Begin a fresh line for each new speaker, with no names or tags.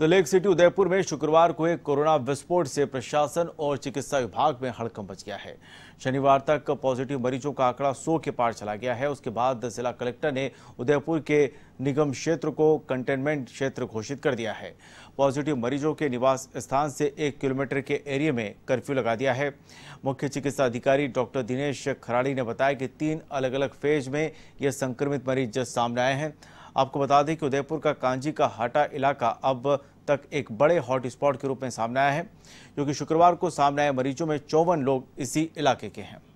the lake city Udaipur में शुक्रवार को एक कोरोना विस्फोट से प्रशासन और चिकित्सा विभाग में हड़कंप बच गया है शनिवार तक पॉजिटिव मरीजों का आंकड़ा सौ के पार चला गया है उसके बाद जिला कलेक्टर ने उदयपुर के निगम क्षेत्र को कंटेनमेंट क्षेत्र घोषित कर दिया है पॉजिटिव मरीजों के निवास स्थान से एक किलोमीटर के एरिए में कर्फ्यू लगा दिया है मुख्य चिकित्सा अधिकारी डॉक्टर दिनेश खराड़ी ने बताया कि तीन अलग अलग फेज में ये संक्रमित मरीज सामने आए हैं आपको बता दें कि उदयपुर का कांजी का हाटा इलाका अब तक एक बड़े हॉटस्पॉट के रूप में सामने आया है क्योंकि शुक्रवार को सामने आए मरीजों में चौवन लोग इसी इलाके के हैं